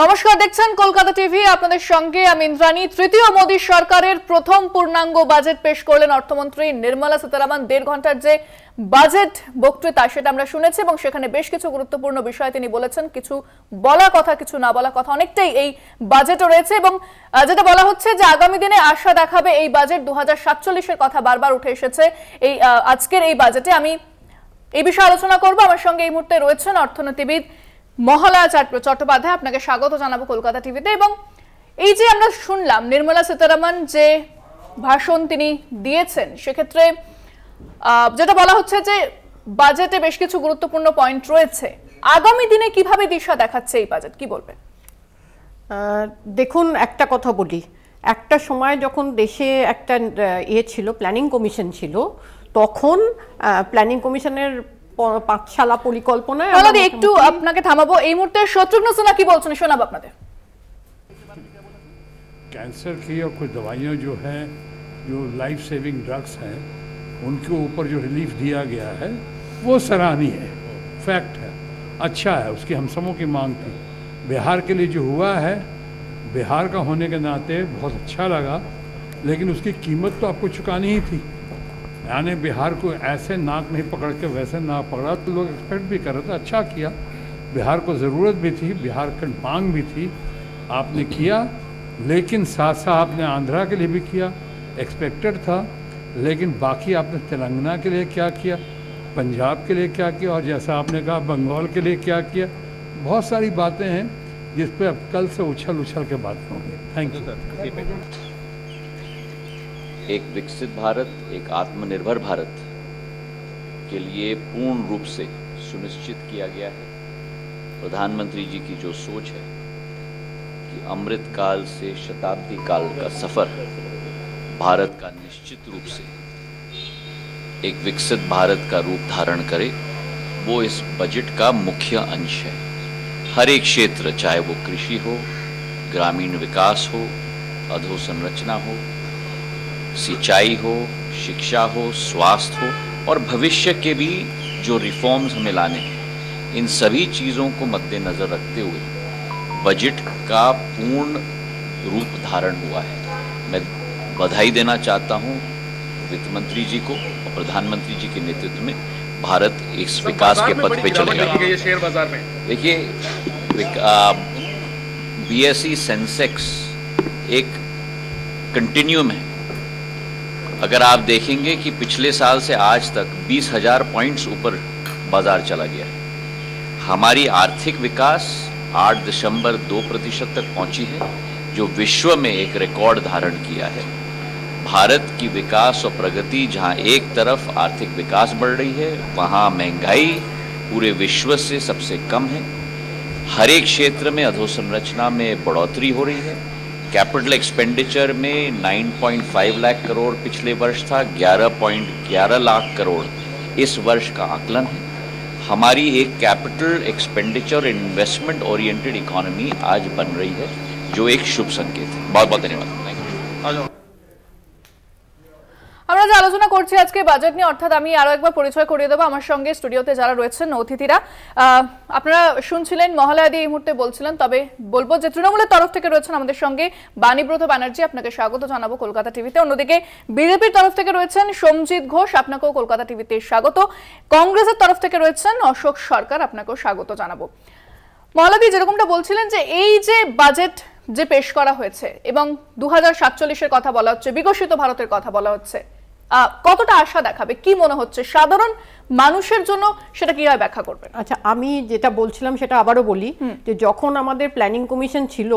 নমস্কার দেখছেন কলকাতা টিভি আপনাদের সঙ্গে আমি ইন্দ্রাণী তৃতীয় মোদী সরকারের প্রথম পূর্ণাঙ্গ বাজেট পেশ করলেন অর্থমন্ত্রী নির্মলা সীতারামন দেড় ঘন্টার যে বাজেট বক্তৃতা সেটা আমরা শুনেছি এবং সেখানে বেশ কিছু গুরুত্বপূর্ণ বিষয় তিনি বলেছেন কিছু বলা কথা কিছু না বলা কথা অনেকটাই এই বাজেটও রয়েছে এবং যেটা বলা হচ্ছে যে আগামী দিনে আশা দেখাবে এই বাজেট দু হাজার কথা বারবার উঠে এসেছে এই আজকের এই বাজেটে আমি এই বিষয়ে আলোচনা করব আমার সঙ্গে এই মুহূর্তে রয়েছেন অর্থনীতিবিদ মহালয়া চট্টোপাধ্যায় আপনাকে স্বাগত জানাবো কলকাতা টিভিতে এবং এই যে আমরা শুনলাম নির্মলা সীতারামন যে ভাষণ তিনি দিয়েছেন সেক্ষেত্রে যেটা বলা হচ্ছে যে বাজেটে বেশ কিছু গুরুত্বপূর্ণ পয়েন্ট রয়েছে আগামী দিনে কিভাবে দিশা দেখাচ্ছে এই বাজেট কি বলবেন দেখুন একটা কথা বলি একটা সময় যখন দেশে একটা ইয়ে ছিল প্ল্যানিং কমিশন ছিল তখন প্ল্যানিং কমিশনের পাঠশালা পরিকল্পনায় অলরেডি একটু আপনাকে থামাবো এই মুহূর্তে শত্রুঘ্ন সিনহা কি বলছেন শোনাব আপনাদের कैंसर की और कुछ दवाइयाँ जो हैं जो लाइफ सेविंग ड्रग्स हैं उनके ऊपर जो रिलीफ दिया गया है वो सराहनीय है फैक्ट है अच्छा है उसकी हम सबों की मांग थी बिहार के लिए जो हुआ है बिहार का होने के नाते बहुत अच्छा लगा लेकिन उसकी कीमत तो आपको चुकानी ही थी यानी बिहार को ऐसे नाक नहीं पकड़ के वैसे नाक पकड़ा तो लोग एक्सपेक्ट भी कर रहे थे अच्छा किया बिहार को ज़रूरत भी थी बिहार की मांग भी थी आपने किया लेकिन साथ साथ आपने आंध्रा के लिए भी किया एक्सपेक्टेड था लेकिन बाकी आपने तेलंगाना के लिए क्या किया पंजाब के लिए क्या किया और जैसा आपने कहा बंगाल के लिए क्या किया बहुत सारी बातें हैं जिस पर अब कल से उछल उछल के बात होंगे थैंक यू सर एक विकसित भारत एक आत्मनिर्भर भारत के लिए पूर्ण रूप से सुनिश्चित किया गया है प्रधानमंत्री जी की जो सोच है कि अमृत काल से शताब्दी काल का सफ़र भारत का निश्चित रूप से एक विकसित भारत का रूप धारण करे वो इस बजट का मुख्य अंश है हर एक क्षेत्र चाहे वो कृषि हो ग्रामीण विकास हो अधोसंरचना हो सिंचाई हो शिक्षा हो स्वास्थ्य हो और भविष्य के भी जो रिफॉर्म्स हमें लाने हैं इन सभी चीज़ों को मद्देनज़र रखते हुए बजट का पूर्ण रूप धारण हुआ है मैं बधाई देना चाहता हूँ वित्त मंत्री जी को और प्रधानमंत्री जी के नेतृत्व में भारत इस तो विकास के पथ पे चलेगा शेयर बाजार में देखिए बी एस सेंसेक्स एक कंटिन्यूम है अगर आप देखेंगे कि पिछले साल से आज तक बीस हजार पॉइंट्स ऊपर बाजार चला गया है हमारी आर्थिक विकास आठ दशम्बर दो प्रतिशत तक पहुंची है जो विश्व में एक रिकॉर्ड धारण किया है भारत की विकास और प्रगति जहां एक तरफ आर्थिक विकास बढ़ रही है वहां महंगाई पूरे विश्व से सबसे कम है हर एक क्षेत्र में अधोसंरचना में बढ़ोतरी हो रही है कैपिटल एक्सपेंडिचर में 9.5 लाख करोड़ पिछले वर्ष था 11.11 लाख करोड़ इस वर्ष का आकलन है हमारी एक capital expenditure investment oriented economy आज बन रही है जो एक शुभ संकेत है बहुत बहुत धन्यवाद আমরা যে আলোচনা করছি আজকে বাজেট নিয়ে অর্থাৎ আমি আরো একবার পরিচয় করিয়ে দেবো আমার সঙ্গে স্টুডিওতে যারা রয়েছেন অতিথিরা আপনারা শুনছিলেন মহালয়াদি এই মুহূর্তে বলছিলেন তবে বলবো যে তৃণমূলের তরফ থেকে রয়েছেন আমাদের সঙ্গে বাণীব্রত ব্যানার্জি আপনাকে স্বাগত জানাবো কলকাতা টিভিতে অন্যদিকে বিজেপির তরফ থেকে রয়েছেন সোমজিৎ ঘোষ আপনাকেও কলকাতা টিভিতে স্বাগত কংগ্রেসের তরফ থেকে রয়েছেন অশোক সরকার আপনাকেও স্বাগত জানাবো মহালাদি যেরকমটা বলছিলেন যে এই যে বাজেট যে পেশ করা হয়েছে এবং দু হাজার কথা বলা হচ্ছে বিকশিত ভারতের কথা বলা হচ্ছে কতটা আশা দেখাবে কি মনে হচ্ছে সাধারণ মানুষের জন্য সেটা কিভাবে ব্যাখ্যা করবেন আচ্ছা আমি যেটা বলছিলাম সেটা আবারও বলি যে যখন আমাদের প্ল্যানিং কমিশন ছিল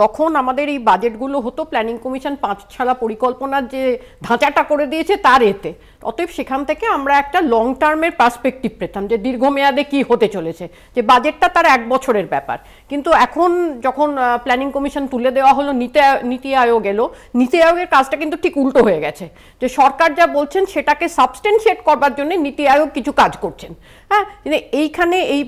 তখন আমাদের এই বাজেটগুলো হতো প্ল্যানিং কমিশন পাঁচ ছাড়া পরিকল্পনার যে ধাঁচাটা করে দিয়েছে তার এতে অতএব সেখান থেকে আমরা একটা লং টার্মের পার্সপেক্টিভ পেতাম যে দীর্ঘমেয়াদে কি হতে চলেছে যে বাজেটটা তার এক বছরের ব্যাপার কিন্তু এখন যখন প্ল্যানিং কমিশন তুলে দেওয়া হলো নীতি নীতি আয়োগ এলো নীতি আয়োগের কাজটা কিন্তু ঠিক উল্টো হয়ে গেছে যে সরকার যা বলছেন সেটাকে সাবস্টেন্সিয়েট করবার জন্য নীতি আয়োগ কিছু কাজ করছেন হ্যাঁ মানে এইখানে এই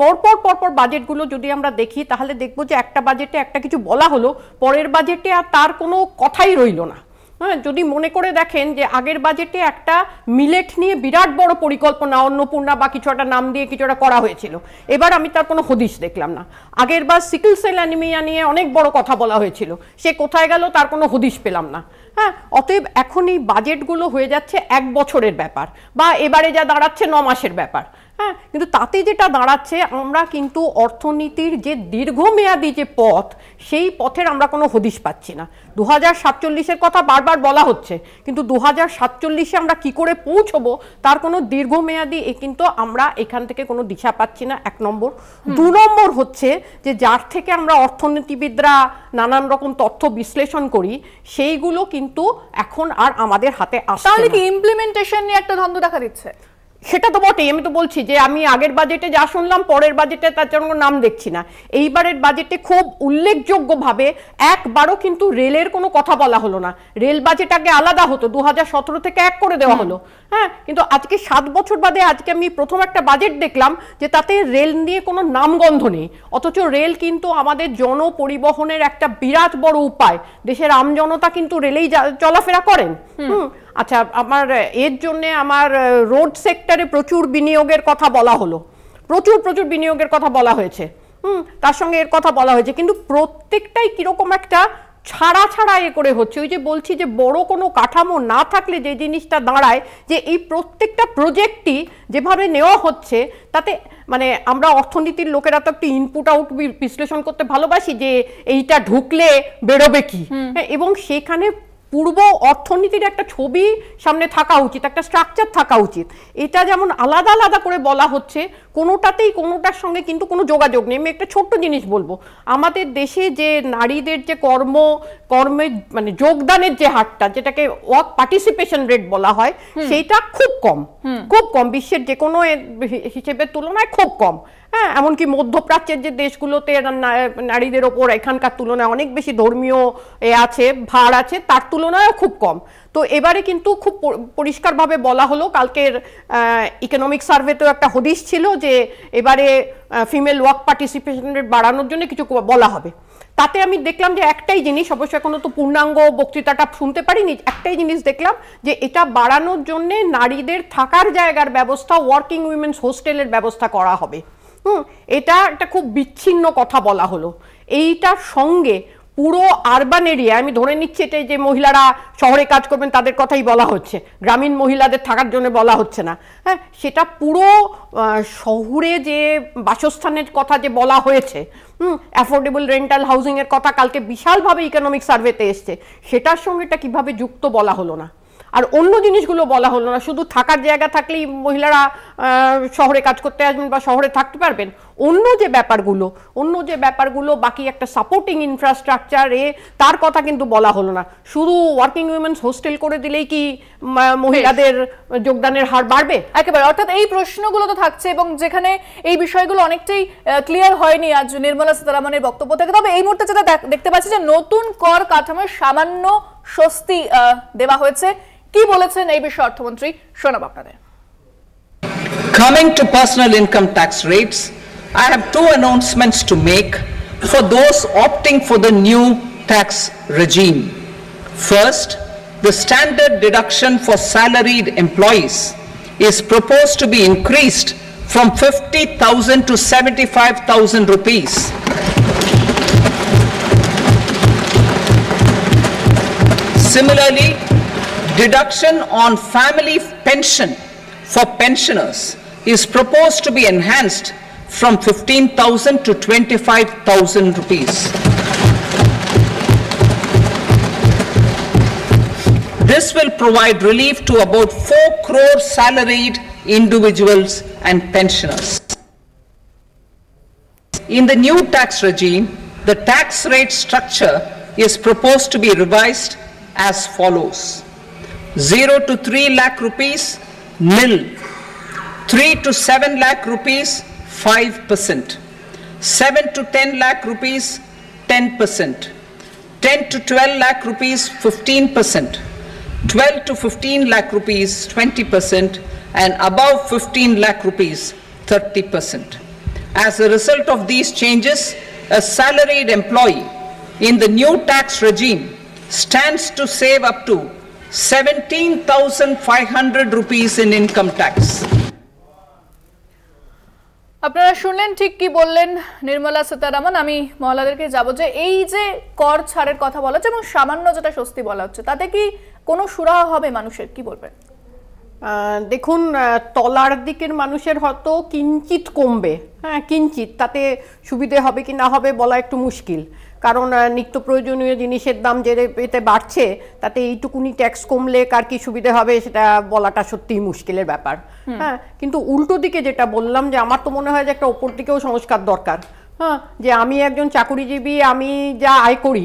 পরপর পরপর বাজেটগুলো যদি আমরা দেখি তাহলে দেখব যে একটা বাজেটে একটা কিছু বলা হলো পরের বাজেটে আর তার কোনো কথাই রইল না হ্যাঁ যদি মনে করে দেখেন যে আগের বাজেটে একটা মিলেট নিয়ে বিরাট বড় পরিকল্পনা অন্নপূর্ণা বা কিছু একটা নাম দিয়ে একটা করা হয়েছিল এবার আমি তার কোনো হদিশ দেখলাম না আগের বার সিকল সেল অ্যানিমিয়া নিয়ে অনেক বড় কথা বলা হয়েছিল সে কোথায় গেল তার কোনো হদিশ পেলাম না হ্যাঁ অতএব এখন এই বাজেটগুলো হয়ে যাচ্ছে এক বছরের ব্যাপার বা এবারে যা দাঁড়াচ্ছে ন মাসের ব্যাপার হ্যাঁ কিন্তু তাতে যেটা দাঁড়াচ্ছে আমরা কিন্তু অর্থনীতির যে দীর্ঘমেয়াদী যে পথ সেই পথের আমরা কোনো হদিশ পাচ্ছি না দু হাজার সাতচল্লিশের কথা বারবার বলা হচ্ছে কিন্তু দু হাজার সাতচল্লিশে আমরা কি করে পৌঁছবো তার কোনো দীর্ঘমেয়াদী কিন্তু আমরা এখান থেকে কোনো দিশা পাচ্ছি না এক নম্বর দু নম্বর হচ্ছে যে যার থেকে আমরা অর্থনীতিবিদরা নানান রকম তথ্য বিশ্লেষণ করি সেইগুলো কিন্তু এখন আর আমাদের হাতে আসে তাহলে কি ইমপ্লিমেন্টেশন নিয়ে একটা ধন্দ দেখা দিচ্ছে সেটা তো বটেই আমি তো বলছি যে আমি আগের বাজেটে যা শুনলাম পরের বাজেটে তার জন্য নাম দেখছি না এইবারের বাজেটে খুব উল্লেখযোগ্যভাবে একবারও কিন্তু রেলের কোনো কথা বলা হলো না রেল বাজেট আগে আলাদা হতো দু থেকে এক করে দেওয়া হলো হ্যাঁ কিন্তু আজকে সাত বছর বাদে আজকে আমি প্রথম একটা বাজেট দেখলাম যে তাতে রেল নিয়ে কোনো নামগন্ধ নেই অথচ রেল কিন্তু আমাদের জনপরিবহনের একটা বিরাট বড় উপায় দেশের আমজনতা কিন্তু রেলেই চলাফেরা করেন হুম আচ্ছা আমার এর জন্যে আমার রোড সেক্টরে প্রচুর বিনিয়োগের কথা বলা হলো প্রচুর প্রচুর বিনিয়োগের কথা বলা হয়েছে হুম তার সঙ্গে এর কথা বলা হয়েছে কিন্তু প্রত্যেকটাই কীরকম একটা ছাড়া ছাড়া এ করে হচ্ছে ওই যে বলছি যে বড় কোনো কাঠামো না থাকলে যে জিনিসটা দাঁড়ায় যে এই প্রত্যেকটা প্রজেক্টই যেভাবে নেওয়া হচ্ছে তাতে মানে আমরা অর্থনীতির লোকেরা তো একটু ইনপুট আউট বিশ্লেষণ করতে ভালোবাসি যে এইটা ঢুকলে বেরোবে কি হ্যাঁ, এবং সেখানে পূর্ব অর্থনীতির একটা ছবি সামনে থাকা উচিত একটা স্ট্রাকচার থাকা উচিত এটা যেমন আলাদা আলাদা করে বলা হচ্ছে কোনোটাতেই কোনোটার সঙ্গে কিন্তু কোনো যোগাযোগ নেই আমি একটা ছোট্ট জিনিস বলবো আমাদের দেশে যে নারীদের যে কর্ম কর্মের মানে যোগদানের যে হারটা যেটাকে ওয়ার্ক পার্টিসিপেশন রেট বলা হয় সেইটা খুব কম খুব কম বিশ্বের যে কোনো হিসেবে তুলনায় খুব কম হ্যাঁ এমনকি মধ্যপ্রাচ্যের যে দেশগুলোতে নারীদের ওপর এখানকার তুলনায় অনেক বেশি ধর্মীয় এ আছে ভার আছে তার তুলনায়ও খুব কম তো এবারে কিন্তু খুব পরিষ্কারভাবে বলা হলো কালকের ইকোনমিক সার্ভেতেও একটা হদিস ছিল যে এবারে ফিমেল ওয়ার্ক পার্টিসিপেশন বাড়ানোর জন্য কিছু বলা হবে তাতে আমি দেখলাম যে একটাই জিনিস অবশ্য এখনো তো পূর্ণাঙ্গ বক্তৃতাটা শুনতে পারিনি একটাই জিনিস দেখলাম যে এটা বাড়ানোর জন্যে নারীদের থাকার জায়গার ব্যবস্থা ওয়ার্কিং উইমেন্স হোস্টেলের ব্যবস্থা করা হবে হুম এটা একটা খুব বিচ্ছিন্ন কথা বলা হলো এইটার সঙ্গে পুরো আরবান এরিয়া আমি ধরে নিচ্ছি এটাই যে মহিলারা শহরে কাজ করবেন তাদের কথাই বলা হচ্ছে গ্রামীণ মহিলাদের থাকার জন্য বলা হচ্ছে না হ্যাঁ সেটা পুরো শহুরে যে বাসস্থানের কথা যে বলা হয়েছে হুম অ্যাফোর্ডেবল রেন্টাল হাউজিংয়ের কথা কালকে বিশালভাবে ইকোনমিক সার্ভেতে এসছে সেটার সঙ্গে এটা কীভাবে যুক্ত বলা হলো না আর অন্য জিনিসগুলো বলা হলো না শুধু থাকার জায়গা থাকলেই মহিলারা শহরে কাজ করতে আসবেন বা শহরে থাকতে পারবেন অন্য যে ব্যাপারগুলো অন্য যে ব্যাপারগুলো বাকি একটা সাপোর্টিং ইনফ্রাস্ট্রাকচার এ তার কথা কিন্তু বলা হলো না শুধু ওয়ার্কিং উইমেন্স হোস্টেল করে দিলেই কি মহিলাদের যোগদানের হার বাড়বে একেবারে অর্থাৎ এই প্রশ্নগুলো তো থাকছে এবং যেখানে এই বিষয়গুলো অনেকটাই ক্লিয়ার হয়নি আজ নির্মলা সীতারামনের বক্তব্য থেকে তবে এই মুহূর্তে যেটা দেখতে পাচ্ছি যে নতুন কর কাঠামোর সামান্য Coming to personal income tax rates, I have two announcements to make for those opting for the new tax regime. First, the standard deduction for salaried employees is proposed to be increased from 50,000 to 75,000 rupees. Similarly, deduction on family pension for pensioners is proposed to be enhanced from 15,000 to 25,000 rupees. This will provide relief to about 4 crore salaried individuals and pensioners. In the new tax regime, the tax rate structure is proposed to be revised as follows 0 to 3 lakh rupees nil 3 to 7 lakh rupees 5% 7 to 10 lakh rupees 10% 10 to 12 lakh rupees 15% 12 to 15 lakh rupees 20% and above 15 lakh rupees 30%. As a result of these changes, a salaried employee in the new tax regime stands to save up to 17,500 rupees in income tax. আপনারা শুনলেন ঠিক কি বললেন নির্মলা সীতারামন আমি মহলাদেরকে যাব যে এই যে কর ছাড়ের কথা বলা হচ্ছে এবং সামান্য যেটা স্বস্তি বলা হচ্ছে তাতে কি কোনো সুরাহা হবে মানুষের কি বলবেন দেখুন তলার দিকের মানুষের হয়তো কিঞ্চিত কমবে হ্যাঁ কিঞ্চিত তাতে সুবিধে হবে কি না হবে বলা একটু মুশকিল কারণ নিত্য প্রয়োজনীয় জিনিসের দাম যে এতে বাড়ছে তাতে এইটুকুনি ট্যাক্স কমলে কার কি সুবিধে হবে সেটা বলাটা সত্যিই মুশকিলের ব্যাপার হ্যাঁ কিন্তু উল্টো দিকে যেটা বললাম যে আমার তো মনে হয় যে একটা ওপর দিকেও সংস্কার দরকার হ্যাঁ যে আমি একজন চাকুরিজীবী আমি যা আয় করি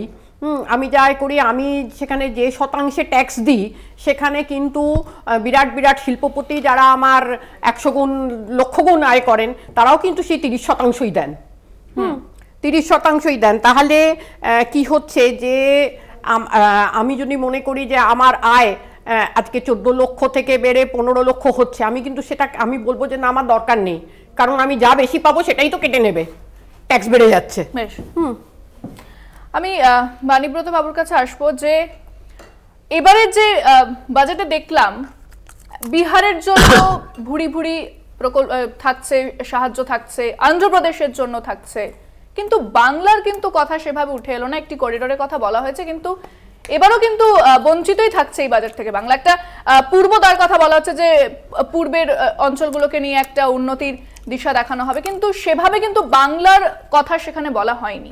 আমি যাই করি আমি সেখানে যে শতাংশে ট্যাক্স দিই সেখানে কিন্তু বিরাট বিরাট শিল্পপতি যারা আমার একশো গুণ লক্ষ গুণ আয় করেন তারাও কিন্তু সেই তিরিশ শতাংশই দেন হুম তিরিশ শতাংশই দেন তাহলে কি হচ্ছে যে আমি যদি মনে করি যে আমার আয় আজকে চোদ্দ লক্ষ থেকে বেড়ে পনেরো লক্ষ হচ্ছে আমি কিন্তু সেটা আমি বলবো যে না আমার দরকার নেই কারণ আমি যা বেশি পাবো সেটাই তো কেটে নেবে ট্যাক্স বেড়ে যাচ্ছে হুম আমি বাণীব্রত বাবুর কাছে আসবো যে এবারে যে বাজেটে দেখলাম বিহারের জন্য ভুড়ি ভুড়ি প্রকল্প থাকছে সাহায্য থাকছে আন্ধ্রপ্রদেশের জন্য থাকছে কিন্তু বাংলার কিন্তু কথা সেভাবে উঠে এলো না একটি করিডোরের কথা বলা হয়েছে কিন্তু এবারও কিন্তু বঞ্চিতই থাকছে এই বাজেট থেকে বাংলা একটা পূর্বদার কথা বলা হচ্ছে যে পূর্বের অঞ্চলগুলোকে নিয়ে একটা উন্নতির দিশা দেখানো হবে কিন্তু সেভাবে কিন্তু বাংলার কথা সেখানে বলা হয়নি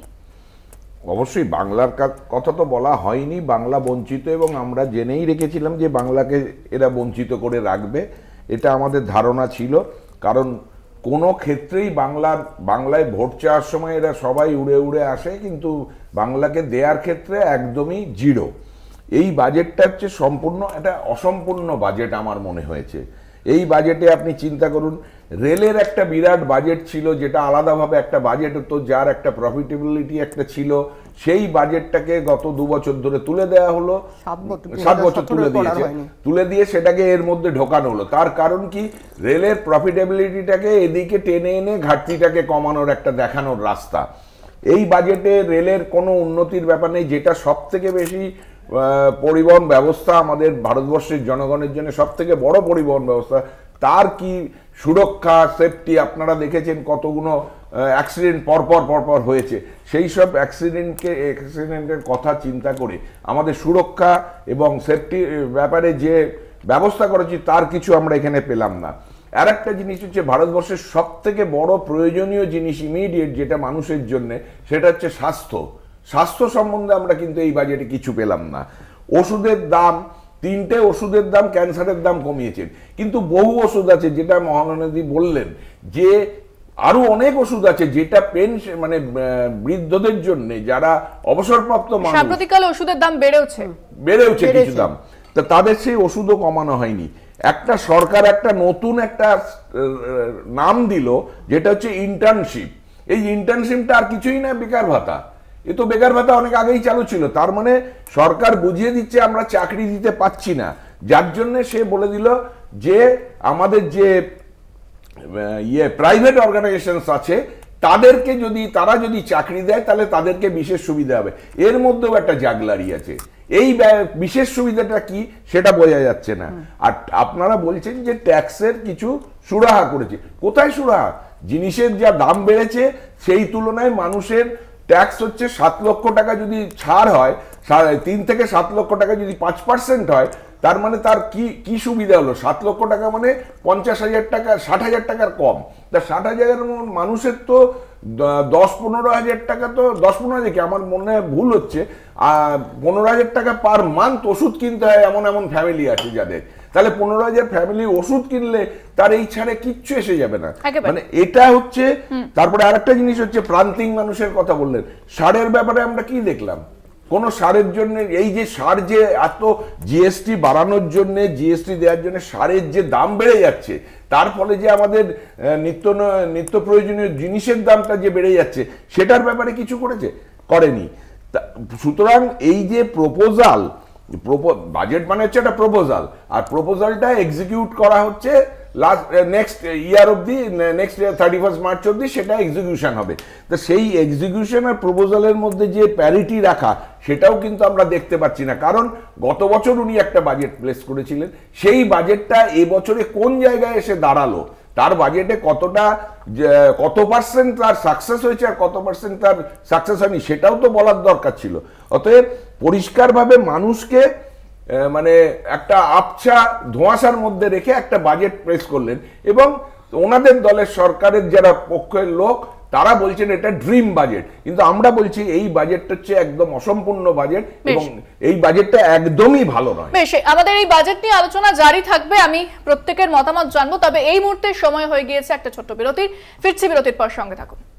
অবশ্যই বাংলার কথা তো বলা হয়নি বাংলা বঞ্চিত এবং আমরা জেনেই রেখেছিলাম যে বাংলাকে এরা বঞ্চিত করে রাখবে এটা আমাদের ধারণা ছিল কারণ কোনো ক্ষেত্রেই বাংলার বাংলায় ভোট চাওয়ার সময় এরা সবাই উড়ে উড়ে আসে কিন্তু বাংলাকে দেওয়ার ক্ষেত্রে একদমই জিরো এই বাজেটটা হচ্ছে সম্পূর্ণ একটা অসম্পূর্ণ বাজেট আমার মনে হয়েছে এই বাজেটে আপনি চিন্তা করুন রেলের একটা বিরাট বাজেট ছিল যেটা আলাদাভাবে একটা বাজেট হতো যার একটা প্রফিটেবিলিটি একটা ছিল সেই বাজেটটাকে গত দু বছর ধরে তুলে দেওয়া হলো সাত বছর তুলে দিয়েছে তুলে দিয়ে সেটাকে এর মধ্যে ঢোকানো হলো তার কারণ কি রেলের প্রফিটেবিলিটিটাকে এদিকে টেনে এনে ঘাটতিটাকে কমানোর একটা দেখানোর রাস্তা এই বাজেটে রেলের কোনো উন্নতির ব্যাপার নেই যেটা সব থেকে বেশি পরিবহন ব্যবস্থা আমাদের ভারতবর্ষের জনগণের জন্য সব থেকে বড় পরিবহন ব্যবস্থা তার কি সুরক্ষা সেফটি আপনারা দেখেছেন কতগুলো অ্যাক্সিডেন্ট পরপর পরপর হয়েছে সেই সব অ্যাক্সিডেন্টকে অ্যাক্সিডেন্টের কথা চিন্তা করে আমাদের সুরক্ষা এবং সেফটি ব্যাপারে যে ব্যবস্থা করেছি তার কিছু আমরা এখানে পেলাম না আর একটা জিনিস হচ্ছে ভারতবর্ষের সব থেকে বড় প্রয়োজনীয় জিনিস ইমিডিয়েট যেটা মানুষের জন্য সেটা হচ্ছে স্বাস্থ্য স্বাস্থ্য সম্বন্ধে আমরা কিন্তু এই বাজেটে কিছু পেলাম না ওষুধের দাম তিনটে ওষুধের দাম ক্যান্সারের দাম কমিয়েছেন কিন্তু বহু ওষুধ আছে যেটা মহানদি বললেন যে আরও অনেক ওষুধ আছে যেটা পেনশন মানে বৃদ্ধদের জন্য যারা অবসরপ্রাপ্ত মানুষ ওষুধের দাম বেড়েছে বেড়েওছে কিছু দাম তা তাদের সেই ওষুধও কমানো হয়নি একটা সরকার একটা নতুন একটা নাম দিল যেটা হচ্ছে ইন্টার্নশিপ এই ইন্টার্নশিপটা আর কিছুই না বেকার ভাতা এ তো বেকার ভাতা অনেক আগেই চালু ছিল তার মানে সরকার বুঝিয়ে দিচ্ছে আমরা চাকরি দিতে পাচ্ছি না যার জন্য সে বলে দিল যে আমাদের যে ইয়ে প্রাইভেট অর্গানাইজেশনস আছে তাদেরকে যদি তারা যদি চাকরি দেয় তাহলে তাদেরকে বিশেষ সুবিধা হবে এর মধ্যেও একটা জাগলারি আছে এই বিশেষ সুবিধাটা কি সেটা বোঝা যাচ্ছে না আর আপনারা বলছেন যে ট্যাক্সের কিছু সুরাহা করেছে কোথায় সুরাহা জিনিসের যা দাম বেড়েছে সেই তুলনায় মানুষের ট্যাক্স হচ্ছে সাত লক্ষ টাকা যদি ছাড় হয় তিন থেকে সাত লক্ষ টাকা যদি পাঁচ পার্সেন্ট হয় তার মানে তার কি কি সুবিধা হলো সাত লক্ষ টাকা মানে পঞ্চাশ হাজার টাকা ষাট হাজার টাকার কম তা ষাট হাজার মানুষের তো দশ পনেরো হাজার টাকা তো দশ পনেরো হাজার কি আমার মনে ভুল হচ্ছে পনেরো হাজার টাকা পার মান্থ ওষুধ কিনতে হয় এমন এমন ফ্যামিলি আছে যাদের তাহলে পনেরো হাজার ফ্যামিলি ওষুধ কিনলে তার এই ছাড়ে কিচ্ছু এসে যাবে না মানে এটা হচ্ছে তারপরে আরেকটা জিনিস হচ্ছে প্রান্তিক মানুষের কথা বললেন সারের ব্যাপারে আমরা কি দেখলাম কোন সারের জন্য এই যে সার যে এত জিএসটি বাড়ানোর জন্য জিএসটি দেওয়ার জন্য সারের যে দাম বেড়ে যাচ্ছে তার ফলে যে আমাদের নিত্য নিত্য প্রয়োজনীয় জিনিসের দামটা যে বেড়ে যাচ্ছে সেটার ব্যাপারে কিছু করেছে করেনি সুতরাং এই যে প্রপোজাল বাজেট মানে হচ্ছে একটা প্রপোজাল আর প্রপোজালটা এক্সিকিউট করা হচ্ছে লাস্ট নেক্সট ইয়ার অবধি নেক্সট থার্টি ফার্স্ট মার্চ অবধি সেটা এক্সিকিউশন হবে তো সেই এক্সিকিউশন আর প্রপোজালের মধ্যে যে প্যারিটি রাখা সেটাও কিন্তু আমরা দেখতে পাচ্ছি না কারণ গত বছর উনি একটা বাজেট প্লেস করেছিলেন সেই বাজেটটা এবছরে কোন জায়গায় এসে দাঁড়ালো তার বাজেটে কতটা কত পার্সেন্ট তার সাকসেস হয়েছে আর কত পার্সেন্ট তার সাকসেস হয়নি সেটাও তো বলার দরকার ছিল অতএব পরিষ্কারভাবে মানুষকে মানে একটা আবছা ধোঁয়াশার মধ্যে রেখে একটা বাজেট প্রেস করলেন এবং ওনাদের দলের সরকারের যারা পক্ষের লোক তারা বলছেন এটা ড্রিম বাজেট কিন্তু আমরা বলছি এই বাজেটটা হচ্ছে একদম অসম্পূর্ণ বাজেট এবং এই বাজেটটা একদমই ভালো নয় বেশ আমাদের এই বাজেট নিয়ে আলোচনা জারি থাকবে আমি প্রত্যেকের মতামত জানবো তবে এই মুহূর্তে সময় হয়ে গিয়েছে একটা ছোট্ট বিরতির ফিরছি বিরতির পর সঙ্গে থাকুন